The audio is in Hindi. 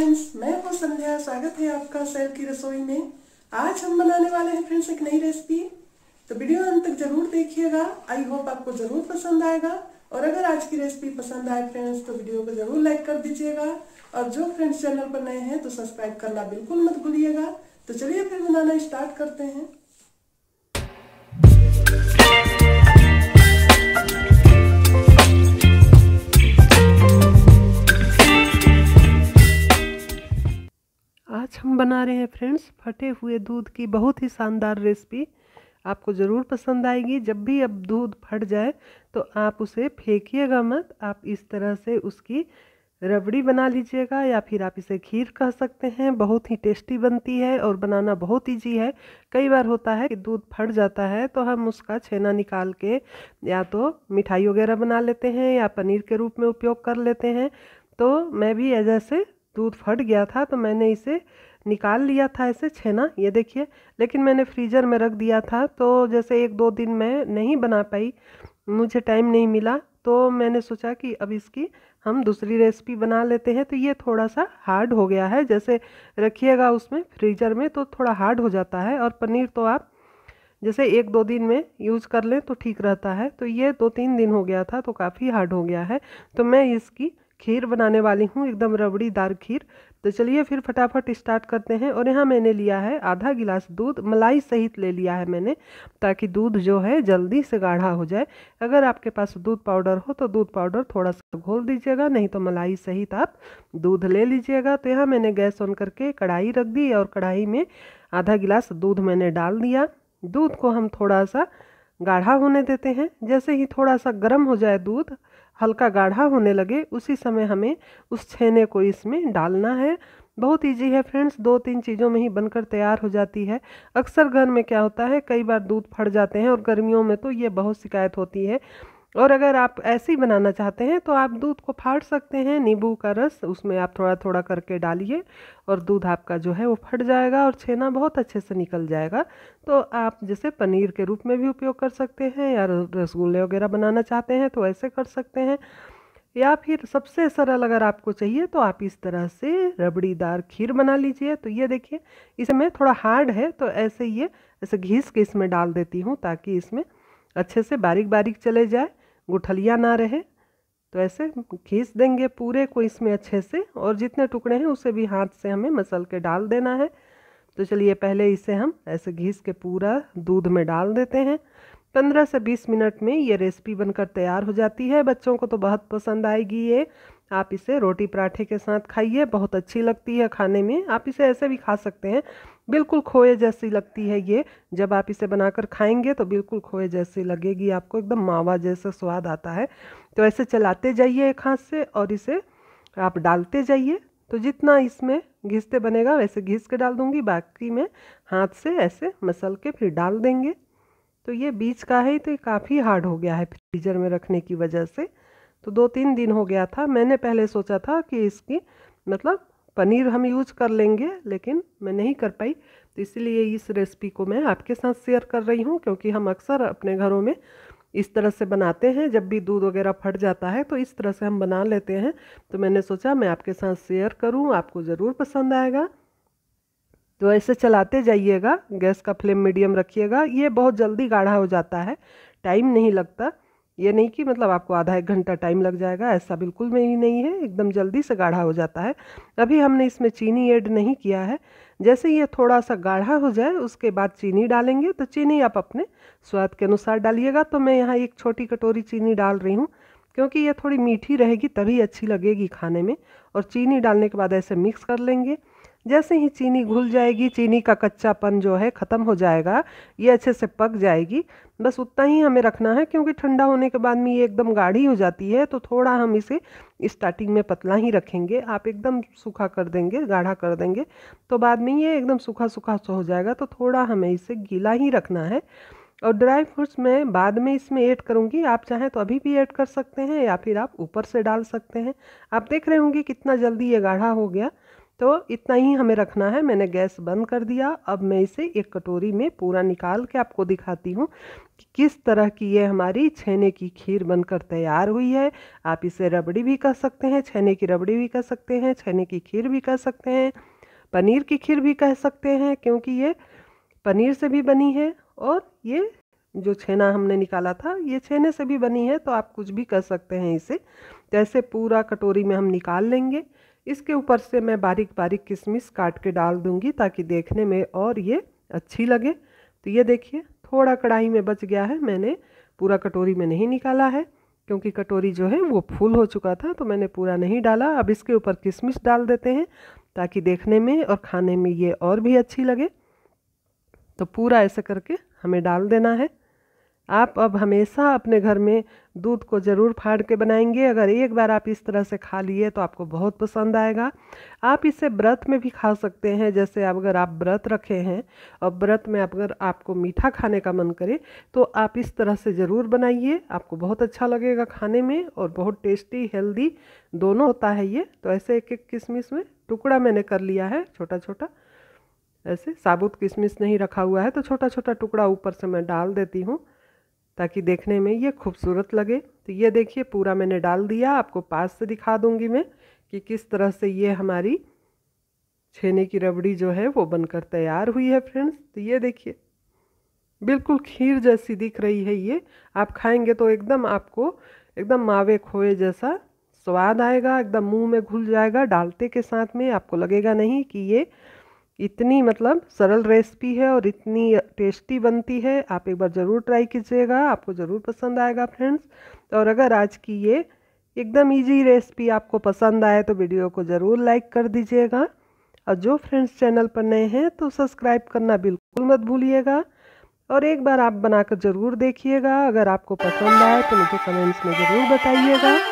फ्रेंड्स मैं हूं संध्या स्वागत है आपका सेल की रसोई में आज हम बनाने वाले हैं फ्रेंड्स एक नई रेसिपी तो वीडियो अंत तक जरूर देखिएगा आई होप आपको जरूर पसंद आएगा और अगर आज की रेसिपी पसंद आए फ्रेंड्स तो वीडियो को जरूर लाइक कर दीजिएगा और जो फ्रेंड्स चैनल पर नए हैं तो सब्सक्राइब करना बिल्कुल मत भूलिएगा तो चलिए फिर बनाना स्टार्ट करते हैं बना रहे हैं फ्रेंड्स फटे हुए दूध की बहुत ही शानदार रेसिपी आपको ज़रूर पसंद आएगी जब भी अब दूध फट जाए तो आप उसे फेंकिएगा मत आप इस तरह से उसकी रबड़ी बना लीजिएगा या फिर आप इसे खीर कह सकते हैं बहुत ही टेस्टी बनती है और बनाना बहुत ईजी है कई बार होता है कि दूध फट जाता है तो हम उसका छेना निकाल के या तो मिठाई वगैरह बना लेते हैं या पनीर के रूप में उपयोग कर लेते हैं तो मैं भी ऐसे दूध फट गया था तो मैंने इसे निकाल लिया था ऐसे छेना ये देखिए लेकिन मैंने फ्रीजर में रख दिया था तो जैसे एक दो दिन मैं नहीं बना पाई मुझे टाइम नहीं मिला तो मैंने सोचा कि अब इसकी हम दूसरी रेसिपी बना लेते हैं तो ये थोड़ा सा हार्ड हो गया है जैसे रखिएगा उसमें फ्रीजर में तो थोड़ा हार्ड हो जाता है और पनीर तो आप जैसे एक दो दिन में यूज़ कर लें तो ठीक रहता है तो ये दो तीन दिन हो गया था तो काफ़ी हार्ड हो गया है तो मैं इसकी खीर बनाने वाली हूँ एकदम रबड़ीदार खीर तो चलिए फिर फटाफट स्टार्ट करते हैं और यहाँ मैंने लिया है आधा गिलास दूध मलाई सहित ले लिया है मैंने ताकि दूध जो है जल्दी से गाढ़ा हो जाए अगर आपके पास दूध पाउडर हो तो दूध पाउडर थोड़ा सा घोल दीजिएगा नहीं तो मलाई सहित आप दूध ले लीजिएगा तो यहाँ मैंने गैस ऑन करके कढ़ाई रख दी और कढ़ाई में आधा गिलास दूध मैंने डाल दिया दूध को हम थोड़ा सा गाढ़ा होने देते हैं जैसे ही थोड़ा सा गर्म हो जाए दूध हल्का गाढ़ा होने लगे उसी समय हमें उस छेने को इसमें डालना है बहुत इजी है फ्रेंड्स दो तीन चीज़ों में ही बनकर तैयार हो जाती है अक्सर घर में क्या होता है कई बार दूध फट जाते हैं और गर्मियों में तो ये बहुत शिकायत होती है और अगर आप ऐसे ही बनाना चाहते हैं तो आप दूध को फाड़ सकते हैं नींबू का रस उसमें आप थोड़ा थोड़ा करके डालिए और दूध आपका जो है वो फट जाएगा और छेना बहुत अच्छे से निकल जाएगा तो आप जैसे पनीर के रूप में भी उपयोग कर सकते हैं या रसगुल्ले वगैरह बनाना चाहते हैं तो ऐसे कर सकते हैं या फिर सबसे सरल अगर आपको चाहिए तो आप इस तरह से रबड़ीदार खीर बना लीजिए तो ये देखिए इसमें थोड़ा हार्ड है तो ऐसे ये ऐसे घीस के इसमें डाल देती हूँ ताकि इसमें अच्छे से बारीक बारीक चले जाए गुठलिया ना रहे तो ऐसे खींच देंगे पूरे को इसमें अच्छे से और जितने टुकड़े हैं उसे भी हाथ से हमें मसल के डाल देना है तो चलिए पहले इसे हम ऐसे घीस के पूरा दूध में डाल देते हैं पंद्रह से बीस मिनट में ये रेसिपी बनकर तैयार हो जाती है बच्चों को तो बहुत पसंद आएगी ये आप इसे रोटी पराठे के साथ खाइए बहुत अच्छी लगती है खाने में आप इसे ऐसे भी खा सकते हैं बिल्कुल खोए जैसी लगती है ये जब आप इसे बनाकर खाएंगे तो बिल्कुल खोए जैसी लगेगी आपको एकदम मावा जैसा स्वाद आता है तो ऐसे चलाते जाइए एक हाथ से और इसे आप डालते जाइए तो जितना इसमें घिसते बनेगा वैसे घिस के डाल दूँगी बाकी में हाथ से ऐसे मसल के फिर डाल देंगे तो ये बीज का है तो ये काफ़ी हार्ड हो गया है फ्रीजर में रखने की वजह से तो दो तीन दिन हो गया था मैंने पहले सोचा था कि इसकी मतलब पनीर हम यूज़ कर लेंगे लेकिन मैं नहीं कर पाई तो इसलिए इस रेसिपी को मैं आपके साथ शेयर कर रही हूँ क्योंकि हम अक्सर अपने घरों में इस तरह से बनाते हैं जब भी दूध वगैरह फट जाता है तो इस तरह से हम बना लेते हैं तो मैंने सोचा मैं आपके साथ शेयर करूँ आपको ज़रूर पसंद आएगा तो ऐसे चलाते जाइएगा गैस का फ्लेम मीडियम रखिएगा ये बहुत जल्दी गाढ़ा हो जाता है टाइम नहीं लगता ये नहीं कि मतलब आपको आधा एक घंटा टाइम लग जाएगा ऐसा बिल्कुल में ही नहीं है एकदम जल्दी से गाढ़ा हो जाता है अभी हमने इसमें चीनी ऐड नहीं किया है जैसे ये थोड़ा सा गाढ़ा हो जाए उसके बाद चीनी डालेंगे तो चीनी आप अपने स्वाद के अनुसार डालिएगा तो मैं यहाँ एक छोटी कटोरी चीनी डाल रही हूँ क्योंकि ये थोड़ी मीठी रहेगी तभी अच्छी लगेगी खाने में और चीनी डालने के बाद ऐसे मिक्स कर लेंगे जैसे ही चीनी घुल जाएगी चीनी का कच्चापन जो है ख़त्म हो जाएगा ये अच्छे से पक जाएगी बस उतना ही हमें रखना है क्योंकि ठंडा होने के बाद में ये एकदम गाढ़ी हो जाती है तो थोड़ा हम इसे स्टार्टिंग में पतला ही रखेंगे आप एकदम सूखा कर देंगे गाढ़ा कर देंगे तो बाद में ये एकदम सूखा सूखा सो हो जाएगा तो थोड़ा हमें इसे गीला ही रखना है और ड्राई फ्रूट्स मैं बाद में इसमें ऐड करूँगी आप चाहें तो अभी भी ऐड कर सकते हैं या फिर आप ऊपर से डाल सकते हैं आप देख रहे होंगे कितना जल्दी ये गाढ़ा हो गया तो इतना ही हमें रखना है मैंने गैस बंद कर दिया अब मैं इसे एक कटोरी में पूरा निकाल के आपको दिखाती हूँ कि किस तरह की ये हमारी छेने की खीर बनकर तैयार हुई है आप इसे रबड़ी भी कह सकते हैं छेने की रबड़ी भी कह सकते हैं छेने की खीर भी कह सकते हैं पनीर की खीर भी कह सकते हैं क्योंकि ये पनीर से भी बनी है और ये जो छेना हमने निकाला था ये छेने से भी बनी है तो आप कुछ भी कर सकते हैं इसे जैसे तो पूरा कटोरी में हम निकाल लेंगे इसके ऊपर से मैं बारीक बारीक किशमिश काट के डाल दूंगी ताकि देखने में और ये अच्छी लगे तो ये देखिए थोड़ा कढ़ाई में बच गया है मैंने पूरा कटोरी में नहीं निकाला है क्योंकि कटोरी जो है वो फुल हो चुका था तो मैंने पूरा नहीं डाला अब इसके ऊपर किशमिश डाल देते हैं ताकि देखने में और खाने में ये और भी अच्छी लगे तो पूरा ऐसे करके हमें डाल देना है आप अब हमेशा अपने घर में दूध को ज़रूर फाड़ के बनाएंगे अगर एक बार आप इस तरह से खा लिए तो आपको बहुत पसंद आएगा आप इसे व्रत में भी खा सकते हैं जैसे आप अगर आप व्रत रखे हैं और व्रत में अगर आपको मीठा खाने का मन करे तो आप इस तरह से ज़रूर बनाइए आपको बहुत अच्छा लगेगा खाने में और बहुत टेस्टी हेल्दी दोनों होता है ये तो ऐसे एक एक किशमिश में टुकड़ा मैंने कर लिया है छोटा छोटा ऐसे साबुत किशमिश नहीं रखा हुआ है तो छोटा छोटा टुकड़ा ऊपर से मैं डाल देती हूँ ताकि देखने में ये खूबसूरत लगे तो ये देखिए पूरा मैंने डाल दिया आपको पास से दिखा दूंगी मैं कि किस तरह से ये हमारी छेने की रबड़ी जो है वो बनकर तैयार हुई है फ्रेंड्स तो ये देखिए बिल्कुल खीर जैसी दिख रही है ये आप खाएंगे तो एकदम आपको एकदम मावे खोए जैसा स्वाद आएगा एकदम मुंह में घुल जाएगा डालते के साथ में आपको लगेगा नहीं कि ये इतनी मतलब सरल रेसिपी है और इतनी टेस्टी बनती है आप एक बार ज़रूर ट्राई कीजिएगा आपको ज़रूर पसंद आएगा फ्रेंड्स और अगर आज की ये एकदम इजी रेसिपी आपको पसंद आए तो वीडियो को ज़रूर लाइक कर दीजिएगा और जो फ्रेंड्स चैनल पर नए हैं तो सब्सक्राइब करना बिल्कुल मत भूलिएगा और एक बार आप बनाकर ज़रूर देखिएगा अगर आपको पसंद आए तो मुझे कमेंट्स में ज़रूर बताइएगा